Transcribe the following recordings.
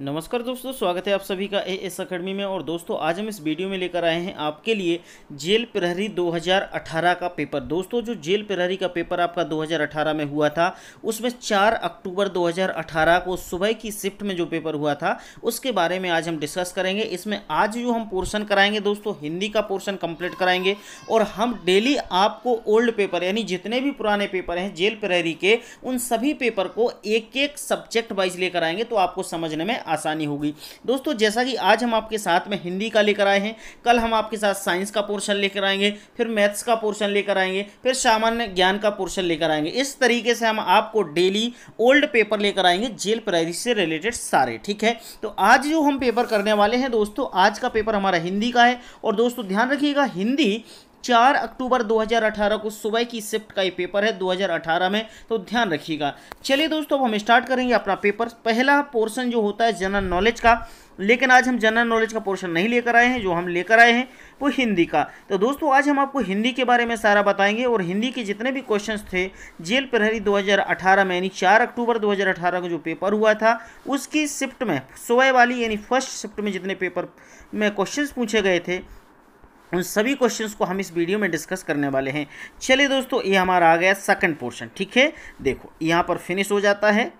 नमस्कार दोस्तों स्वागत है आप सभी का ए एस अकेडमी में और दोस्तों आज हम इस वीडियो में लेकर आए हैं आपके लिए जेल प्रहरी 2018 का पेपर दोस्तों जो जेल प्रहरी का पेपर आपका 2018 में हुआ था उसमें 4 अक्टूबर 2018 को सुबह की शिफ्ट में जो पेपर हुआ था उसके बारे में आज हम डिस्कस करेंगे इसमें आज जो हम पोर्सन कराएंगे दोस्तों हिंदी का पोर्सन कंप्लीट कराएंगे और हम डेली आपको ओल्ड पेपर यानी जितने भी पुराने पेपर हैं जेल प्रहरी के उन सभी पेपर को एक एक सब्जेक्ट वाइज लेकर आएंगे तो आपको समझने में आसानी होगी दोस्तों जैसा कि आज हम आपके साथ में हिंदी का लेकर आए हैं कल हम आपके साथ साइंस का पोर्शन लेकर आएंगे फिर मैथ्स का पोर्शन लेकर आएंगे फिर सामान्य ज्ञान का पोर्शन लेकर आएंगे इस तरीके से हम आपको डेली ओल्ड पेपर लेकर आएंगे जेल प्रायरी से रिलेटेड सारे ठीक है तो आज जो हम पेपर करने वाले हैं दोस्तों आज का पेपर हमारा हिंदी का है और दोस्तों ध्यान रखिएगा हिंदी चार अक्टूबर 2018 को सुबह की शिफ्ट का ये पेपर है 2018 में तो ध्यान रखिएगा चलिए दोस्तों अब हम स्टार्ट करेंगे अपना पेपर पहला पोर्सन जो होता है जनरल नॉलेज का लेकिन आज हम जनरल नॉलेज का पोर्शन नहीं लेकर आए हैं जो हम लेकर आए हैं वो हिंदी का तो दोस्तों आज हम आपको हिंदी के बारे में सारा बताएंगे और हिंदी के जितने भी क्वेश्चंस थे जेल प्रहरी 2018 में यानी 4 अक्टूबर 2018 का जो पेपर हुआ था उसकी शिफ्ट में सुबह वाली यानी फर्स्ट शिफ्ट में जितने पेपर में क्वेश्चन पूछे गए थे उन सभी क्वेश्चंस को हम इस वीडियो में डिस्कस करने वाले हैं चलिए दोस्तों ये हमारा आ गया सेकंड पोर्शन ठीक है देखो यहाँ पर फिनिश हो जाता है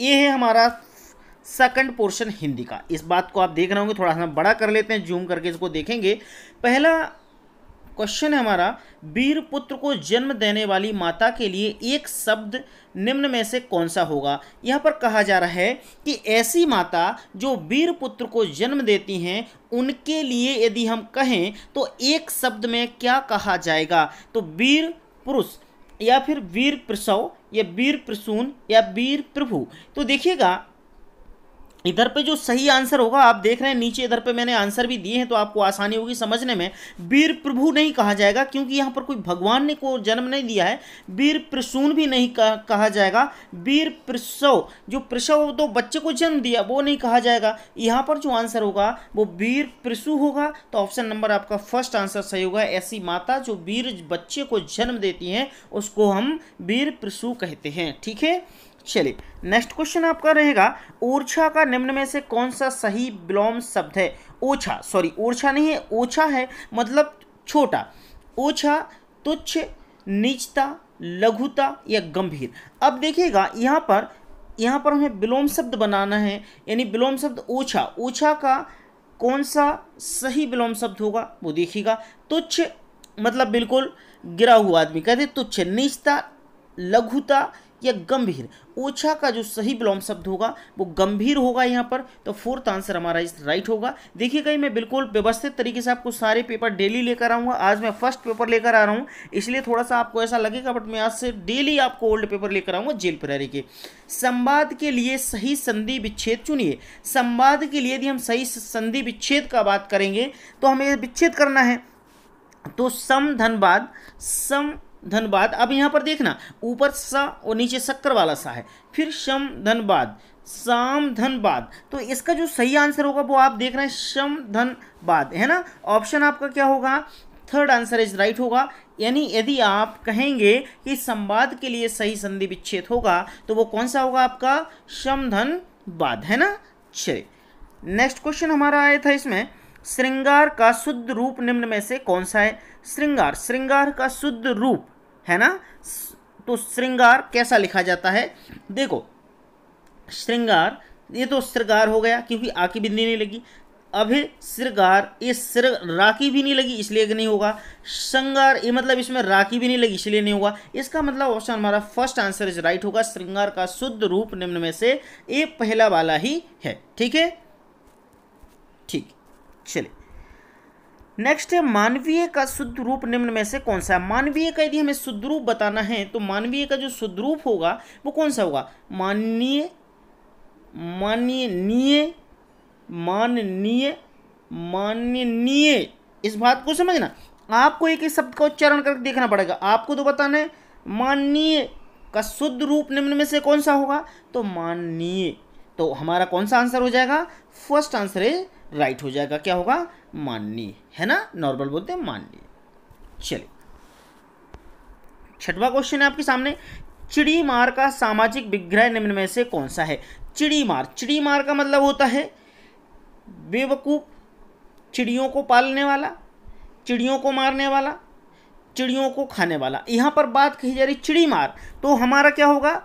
ये है हमारा सेकंड पोर्शन हिंदी का इस बात को आप देख रहे होंगे थोड़ा सा बड़ा कर लेते हैं जूम करके इसको देखेंगे पहला क्वेश्चन है हमारा वीर पुत्र को जन्म देने वाली माता के लिए एक शब्द निम्न में से कौन सा होगा यहाँ पर कहा जा रहा है कि ऐसी माता जो वीर पुत्र को जन्म देती हैं उनके लिए यदि हम कहें तो एक शब्द में क्या कहा जाएगा तो वीर पुरुष या फिर वीर प्रसव या वीर प्रसून या वीर प्रभु तो देखिएगा इधर पे जो सही आंसर होगा आप देख रहे हैं नीचे इधर पे मैंने आंसर भी दिए हैं तो आपको आसानी होगी समझने में वीर प्रभु नहीं कहा जाएगा क्योंकि यहाँ पर कोई भगवान ने को जन्म नहीं दिया है वीर प्रसून भी नहीं कहा, जाएगा वीर प्रसव जो प्रसव तो बच्चे को जन्म दिया वो नहीं कहा जाएगा यहाँ पर जो आंसर होगा वो वीर प्रसु होगा तो ऑप्शन नंबर आपका फर्स्ट आंसर सही होगा ऐसी माता जो वीर बच्चे को जन्म देती हैं उसको हम वीर प्रसु कहते हैं ठीक है चलिए नेक्स्ट क्वेश्चन आपका रहेगा ओरछा का निम्न में से कौन सा सही विलोम शब्द है ओछा सॉरी ओरछा नहीं है ओछा है मतलब छोटा ओछा तुच्छ नीचता लघुता या गंभीर अब देखिएगा यहाँ पर यहाँ पर हमें विलोम शब्द बनाना है यानी विलोम शब्द ओछा ओछा का कौन सा सही विलोम शब्द होगा वो देखिएगा तुच्छ मतलब बिल्कुल गिरा हुआ आदमी कहते तुच्छ नीचता लघुता या गंभीर ओछा का जो सही विलोम शब्द होगा वो गंभीर होगा यहाँ पर तो फोर्थ आंसर हमारा इस राइट होगा देखिए कहीं मैं बिल्कुल व्यवस्थित तरीके से आपको सारे पेपर डेली लेकर आऊँगा आज मैं फर्स्ट पेपर लेकर आ रहा हूँ इसलिए थोड़ा सा आपको ऐसा लगेगा बट मैं आज से डेली आपको ओल्ड पेपर लेकर आऊँगा जेल प्रहरी के संवाद के लिए सही संधि विच्छेद चुनिए संवाद के लिए यदि हम सही संधि विच्छेद का बात करेंगे तो हमें विच्छेद करना है तो सम धनबाद सम धनबाद अब यहाँ पर देखना ऊपर सा और नीचे शक्कर वाला सा है फिर शम धनबाद शाम धनबाद तो इसका जो सही आंसर होगा वो आप देख रहे हैं शम धनबाद है ना ऑप्शन आपका क्या होगा थर्ड आंसर इज राइट होगा यानी यदि आप कहेंगे कि संवाद के लिए सही संधि विच्छेद होगा तो वो कौन सा होगा आपका शम धन बाद है ना चलिए नेक्स्ट क्वेश्चन हमारा आया था इसमें श्रृंगार का शुद्ध रूप निम्न में से कौन सा है श्रृंगार श्रृंगार का शुद्ध रूप है ना तो श्रृंगार कैसा लिखा जाता है देखो श्रृंगार ये तो श्रृंगार हो गया क्योंकि आ की बिंदी नहीं लगी अभी श्रृंगार ये सिर राखी भी नहीं लगी इसलिए नहीं होगा श्रृंगार ये मतलब इसमें राखी भी नहीं लगी इसलिए नहीं होगा इसका मतलब ऑप्शन हमारा फर्स्ट आंसर इज राइट होगा श्रृंगार का शुद्ध रूप निम्न में से ये पहला वाला ही है ठीक है ठीक चलिए नेक्स्ट है मानवीय का शुद्ध रूप निम्न में से कौन सा है मानवीय का यदि हमें शुद्ध रूप बताना है तो मानवीय का जो शुद्ध रूप होगा वो कौन सा होगा माननीय माननीय माननीय माननीय इस बात को समझना आपको एक ही शब्द का उच्चारण करके देखना पड़ेगा आपको तो बताना है माननीय का शुद्ध रूप निम्न में से कौन सा होगा तो माननीय तो हमारा कौन सा आंसर हो जाएगा फर्स्ट आंसर है राइट हो जाएगा क्या होगा माननी है ना नॉर्मल बोलते हैं माननी चलिए छठवा क्वेश्चन है आपके सामने चिड़ी मार का सामाजिक विग्रह निम्न में से कौन सा है चिड़ी मार चिड़ी मार का मतलब होता है बेवकूफ चिड़ियों को पालने वाला चिड़ियों को मारने वाला चिड़ियों को खाने वाला यहां पर बात कही जा रही चिड़ी मार तो हमारा क्या होगा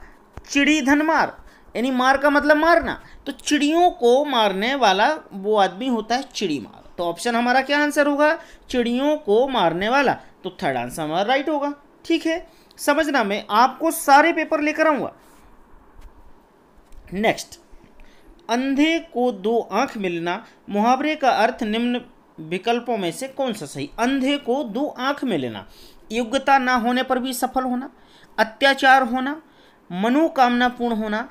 चिड़ी धन मार यानी मार का मतलब मारना तो चिड़ियों को मारने वाला वो आदमी होता है चिड़ी मार तो ऑप्शन हमारा क्या आंसर होगा चिड़ियों को मारने वाला तो थर्ड आंसर हमारा राइट होगा ठीक है समझना मैं आपको सारे पेपर लेकर आऊंगा नेक्स्ट अंधे को दो आंख मिलना मुहावरे का अर्थ निम्न विकल्पों में से कौन सा सही अंधे को दो आंख मिलना योग्यता ना होने पर भी सफल होना अत्याचार होना मनोकामना पूर्ण होना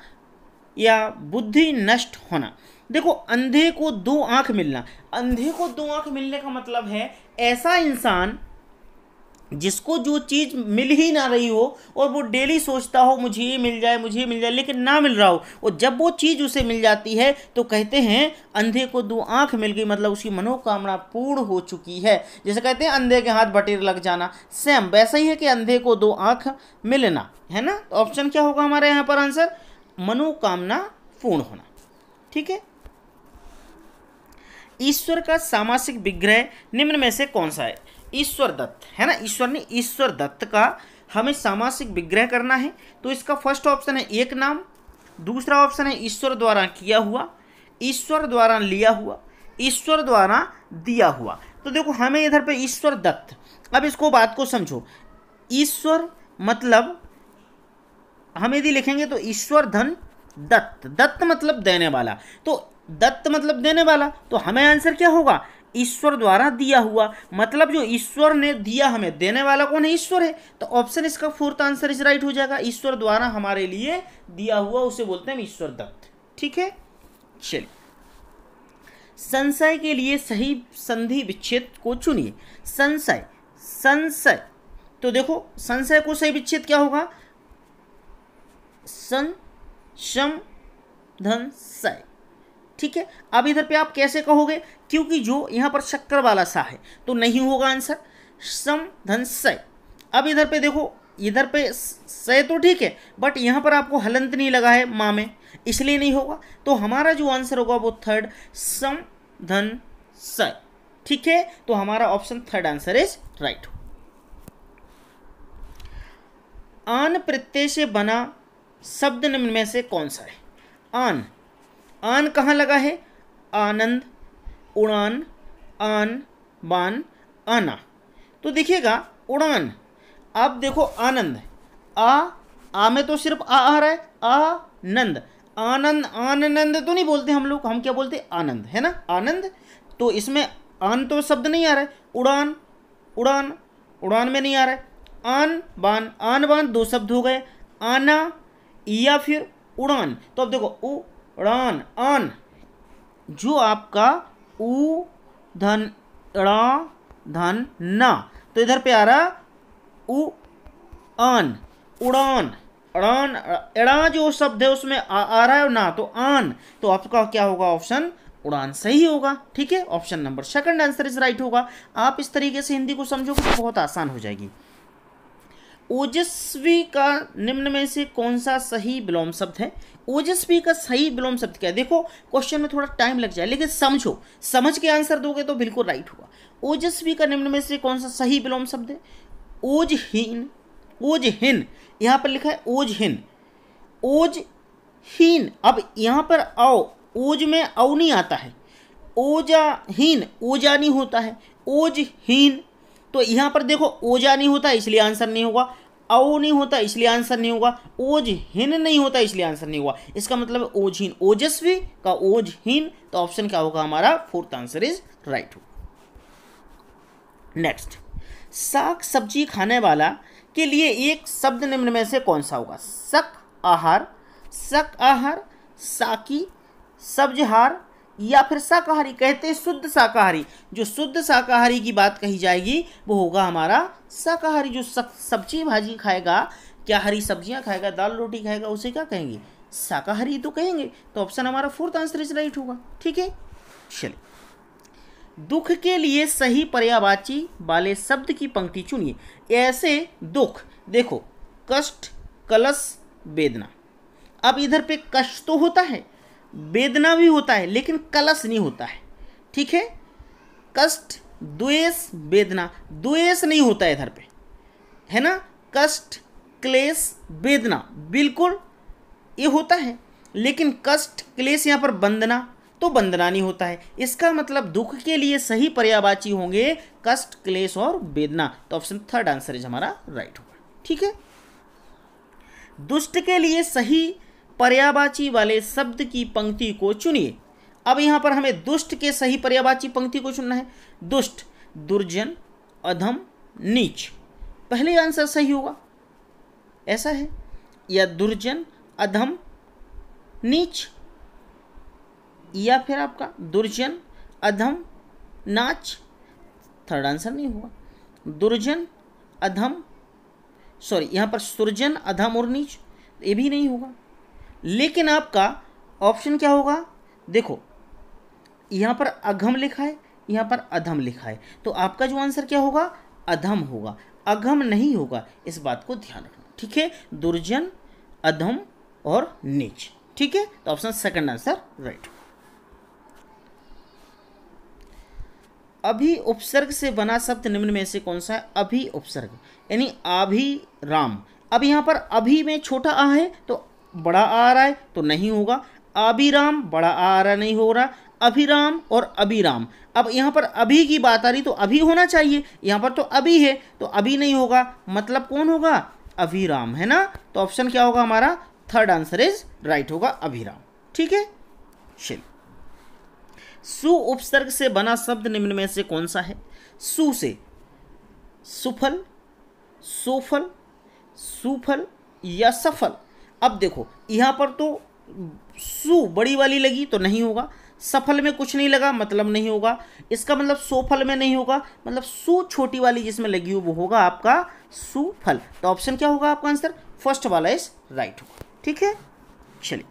या बुद्धि नष्ट होना देखो अंधे को दो आंख मिलना अंधे को दो आंख मिलने का मतलब है ऐसा इंसान जिसको जो चीज़ मिल ही ना रही हो और वो डेली सोचता हो मुझे ये मिल जाए मुझे ये मिल जाए लेकिन ना मिल रहा हो और जब वो चीज़ उसे मिल जाती है तो कहते हैं अंधे को दो आँख मिल गई मतलब उसकी मनोकामना पूर्ण हो चुकी है जैसे कहते हैं अंधे के हाथ बटेर लग जाना सेम वैसा ही है कि अंधे को दो आँख मिलना है ना तो ऑप्शन क्या होगा हमारे यहाँ पर आंसर मनोकामना पूर्ण होना ठीक है ईश्वर का सामासिक विग्रह निम्न में से कौन सा है ईश्वर दत्त है ना ईश्वर ने ईश्वर दत्त का हमें सामासिक विग्रह करना है तो इसका फर्स्ट ऑप्शन है एक नाम दूसरा ऑप्शन है ईश्वर द्वारा किया हुआ ईश्वर द्वारा लिया हुआ ईश्वर द्वारा दिया हुआ तो देखो हमें इधर पे ईश्वर दत्त अब इसको बात को समझो ईश्वर मतलब हम यदि लिखेंगे तो ईश्वर धन दत्त दत्त मतलब देने वाला तो दत्त मतलब देने वाला तो हमें आंसर क्या होगा ईश्वर द्वारा दिया हुआ मतलब जो ईश्वर ने दिया हमें देने वाला कौन है ईश्वर है तो ऑप्शन इसका फोर्थ आंसर इज राइट हो जाएगा ईश्वर द्वारा हमारे लिए दिया हुआ उसे बोलते हैं ईश्वर दत्त ठीक है चलिए संशय के लिए सही संधि विच्छेद को चुनिए संशय संशय तो देखो संशय को सही विच्छेद क्या होगा सन शम धन सय ठीक है अब इधर पे आप कैसे कहोगे क्योंकि जो यहाँ पर शक्कर वाला सा है तो नहीं होगा आंसर सम धन सय अब इधर पे देखो इधर पे सय तो ठीक है बट यहाँ पर आपको हलंत नहीं लगा है माँ में इसलिए नहीं होगा तो हमारा जो आंसर होगा वो थर्ड सम धन सय ठीक है तो हमारा option third answer is right आन प्रत्यय से बना शब्द निम्न में से कौन सा है आन आन कहाँ लगा है आनंद उड़ान आन बान आना तो देखिएगा उड़ान आप देखो आनंद आ आ में तो सिर्फ आ आ रहा है आनंद आनंद आनंद तो नहीं बोलते हम लोग हम क्या बोलते आनंद है ना आनंद तो इसमें आन तो शब्द नहीं आ रहा है उड़ान उड़ान उड़ान में नहीं आ रहा है आन बान आन बान दो शब्द हो गए आना या फिर उड़ान तो अब देखो उड़ान अन जो आपका उ धन रा धन ना तो इधर पे आ रहा उ अन उड़ान अड़ान अड़ा जो शब्द है उसमें आ, आ रहा है ना तो आन तो आपका क्या होगा ऑप्शन उड़ान सही होगा ठीक है option number second answer is right होगा आप इस तरीके से हिंदी को समझोगे तो बहुत आसान हो जाएगी ओजस्वी का निम्न में से कौन सा सही विलोम शब्द है ओजस्वी का सही विलोम शब्द क्या है देखो क्वेश्चन में थोड़ा टाइम लग जाए लेकिन समझो समझ के आंसर दोगे तो बिल्कुल राइट होगा ओजस्वी का निम्न में से कौन सा सही विलोम शब्द है ओजहीन ओजहीन यहाँ पर लिखा है ओजहीन ओजहीन अब यहाँ पर आओ ओज में औ नहीं आता है ओजाहीन ओजा नहीं होता है ओजहीन तो यहाँ पर देखो ओजा नहीं होता इसलिए आंसर नहीं होगा औ नहीं होता इसलिए आंसर नहीं होगा ओज हिन नहीं होता इसलिए आंसर नहीं होगा इसका मतलब ओजहीन ओजस्वी का हिन तो ऑप्शन क्या होगा हमारा fourth answer is right next साग सब्जी खाने वाला के लिए एक शब्द निम्न में से कौन सा होगा सक आहार सक आहार साकी सब्जहार या फिर शाकाहारी कहते हैं शुद्ध शाकाहारी जो शुद्ध शाकाहारी की बात कही जाएगी वो होगा हमारा शाकाहारी जो सब्जी भाजी खाएगा क्या हरी सब्जियां खाएगा दाल रोटी खाएगा उसे क्या कहेंगे शाकाहारी तो कहेंगे तो ऑप्शन हमारा फोर्थ आंसर इज राइट होगा ठीक है चलिए दुख के लिए सही पर्यावाची वाले शब्द की पंक्ति चुनिए ऐसे दुख देखो कष्ट कलश वेदना अब इधर पे कष्ट तो होता है वेदना भी होता है लेकिन कलश नहीं होता है ठीक है कष्ट द्वेष वेदना द्वेष नहीं होता है इधर पे है ना कष्ट क्लेश वेदना बिल्कुल ये होता है लेकिन कष्ट क्लेश यहाँ पर बंदना तो बंदना नहीं होता है इसका मतलब दुख के लिए सही पर्यावाची होंगे कष्ट क्लेश और वेदना तो ऑप्शन थर्ड आंसर इज हमारा राइट होगा ठीक है दुष्ट के लिए सही पर्यावाची वाले शब्द की पंक्ति को चुनिए अब यहाँ पर हमें दुष्ट के सही पर्यावाची पंक्ति को चुनना है दुष्ट दुर्जन अधम नीच पहले आंसर सही होगा ऐसा है या दुर्जन अधम नीच या फिर आपका दुर्जन अधम नाच थर्ड आंसर नहीं हुआ दुर्जन अधम सॉरी यहाँ पर सुरजन अधम और नीच ये भी नहीं होगा लेकिन आपका ऑप्शन क्या होगा देखो यहाँ पर अघम लिखा है यहाँ पर अधम लिखा है तो आपका जो आंसर क्या होगा अधम होगा अघम नहीं होगा इस बात को ध्यान रखना ठीक है दुर्जन अधम और नीच ठीक है तो ऑप्शन सेकंड आंसर राइट अभी उपसर्ग से बना शब्द निम्न में से कौन सा है अभी उपसर्ग यानी अभी राम अब यहां पर अभी में छोटा आ है तो बड़ा आ रहा है तो नहीं होगा अभिराम बड़ा आ रहा नहीं हो रहा अभिराम और अभिराम अब यहाँ पर अभी की बात आ रही तो अभी होना चाहिए यहाँ पर तो अभी है तो अभी नहीं होगा मतलब कौन होगा अभिराम है ना तो ऑप्शन क्या होगा हमारा थर्ड आंसर इज राइट होगा अभिराम ठीक है चल सु उपसर्ग से बना शब्द निम्न में से कौन सा है सु से सुफल सोफल सुफल या सफल अब देखो यहाँ पर तो सु बड़ी वाली लगी तो नहीं होगा सफल में कुछ नहीं लगा मतलब नहीं होगा इसका मतलब सोफल में नहीं होगा मतलब सु छोटी वाली जिसमें लगी हो वो होगा आपका सुफल तो ऑप्शन क्या होगा आपका आंसर फर्स्ट वाला इस राइट होगा ठीक है चलिए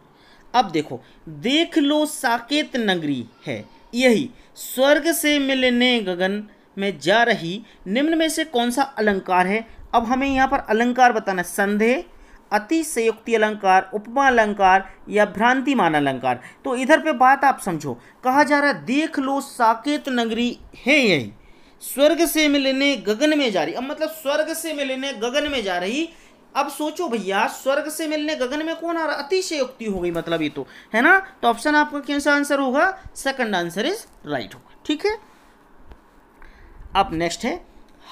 अब देखो देख लो साकेत नगरी है यही स्वर्ग से मिलने गगन में जा रही निम्न में से कौन सा अलंकार है अब हमें यहाँ पर अलंकार बताना संधे अतिशयोक्ति अलंकार उपमा अलंकार या भ्रांतिमान अलंकार तो इधर पे बात आप समझो कहा जा रहा है देख लो साकेत नगरी है यही स्वर्ग से मिलने गगन में जा रही अब मतलब स्वर्ग से मिलने गगन में जा रही अब सोचो भैया स्वर्ग से मिलने गगन में कौन आ रहा अतिशयोक्ति हो गई मतलब ये तो है ना तो ऑप्शन आपका कौन सा आंसर होगा सेकंड आंसर इज राइट होगा ठीक है अब नेक्स्ट है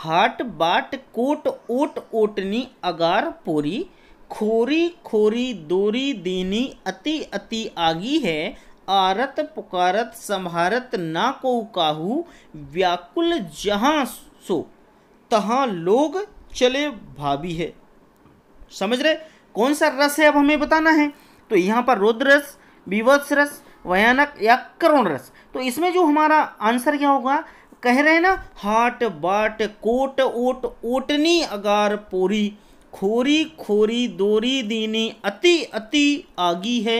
हाट बाट कोट ओट ओटनी अगार पोरी खोरी खोरी दोरी दीनी अति अति आगी है आरत पुकारत संभारत ना को काहू व्याकुल जहां सो तहां लोग चले भाभी है समझ रहे कौन सा रस है अब हमें बताना है तो यहाँ पर रुद्र रस विवत्स रस भयानक या करुण रस तो इसमें जो हमारा आंसर क्या होगा कह रहे हैं ना हाट बाट कोट ओट ओटनी अगार पोरी खोरी खोरी दोरी दीनी अति अति आगी है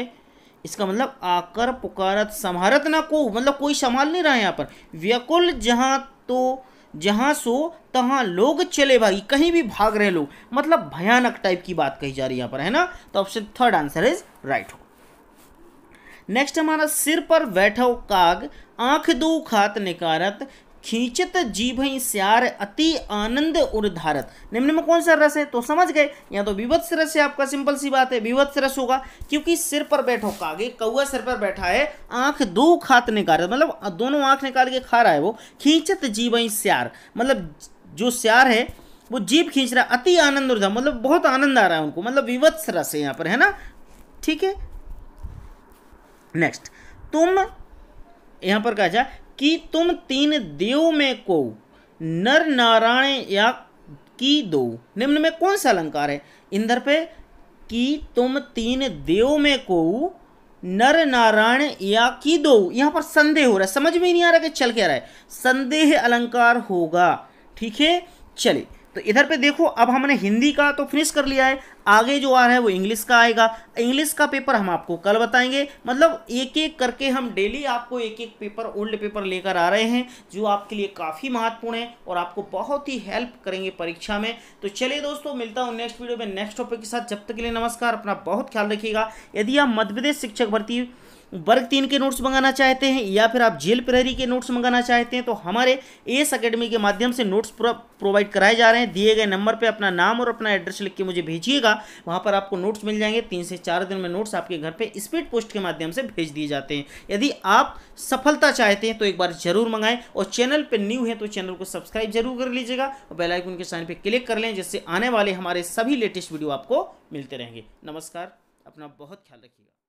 इसका मतलब आकर पुकारत संहारत ना को मतलब कोई संभाल नहीं रहा है यहाँ पर व्यकुल जहाँ तो जहाँ सो तहाँ लोग चले भागी कहीं भी भाग रहे लोग मतलब भयानक टाइप की बात कही जा रही है यहाँ पर है ना तो option third answer is right next हमारा सिर पर बैठो काग आंख दो खात निकारत खींचत जीभ स्यार अति आनंद उर्धारत निम्न में कौन सा रस है तो समझ गए या तो विभत्स रस है आपका सिंपल सी बात है विभत्स रस होगा क्योंकि सिर पर बैठो कागे कौआ सिर पर बैठा है आंख दो खात निकाल मतलब दोनों आंख निकाल के खा रहा है वो खींचत जीभ स्यार मतलब जो स्यार है वो जीप खींच रहा अति आनंद उर्धा मतलब बहुत आनंद आ रहा है उनको मतलब विवत्स रस है यहाँ पर है ना ठीक है नेक्स्ट तुम यहाँ पर कहा जाए कि तुम तीन देव में को नर नारायण या की दो निम्न में कौन सा अलंकार है इंद्र पे कि तुम तीन देव में को नर नारायण या की दो यहाँ पर संदेह हो रहा है समझ में नहीं आ रहा कि चल क्या रहा है संदेह अलंकार होगा ठीक है चलिए तो इधर पे देखो अब हमने हिंदी का तो फिनिश कर लिया है आगे जो आ रहा है वो इंग्लिश का आएगा इंग्लिश का पेपर हम आपको कल बताएंगे मतलब एक एक करके हम डेली आपको एक एक पेपर ओल्ड पेपर लेकर आ रहे हैं जो आपके लिए काफ़ी महत्वपूर्ण है और आपको बहुत ही हेल्प करेंगे परीक्षा में तो चलिए दोस्तों मिलता हूँ नेक्स्ट वीडियो में नेक्स्ट टॉपिक के साथ जब तक के लिए नमस्कार अपना बहुत ख्याल रखिएगा यदि आप मध्य प्रदेश शिक्षक भर्ती वर्ग तीन के नोट्स मंगाना चाहते हैं या फिर आप जेल प्रहरी के नोट्स मंगाना चाहते हैं तो हमारे एस अकेडमी के माध्यम से नोट्स प्रोवाइड कराए जा रहे हैं दिए गए नंबर पर अपना नाम और अपना एड्रेस लिख के मुझे भेजिएगा वहाँ पर आपको नोट्स मिल जाएंगे तीन से चार दिन में नोट्स आपके घर पर स्पीड पोस्ट के माध्यम से भेज दिए जाते हैं यदि आप सफलता चाहते हैं तो एक बार जरूर मंगाएं और चैनल पर न्यू है तो चैनल को सब्सक्राइब जरूर कर लीजिएगा और आइकन के साइन पर क्लिक कर लें जिससे आने वाले हमारे सभी लेटेस्ट वीडियो आपको मिलते रहेंगे नमस्कार अपना बहुत ख्याल रखिएगा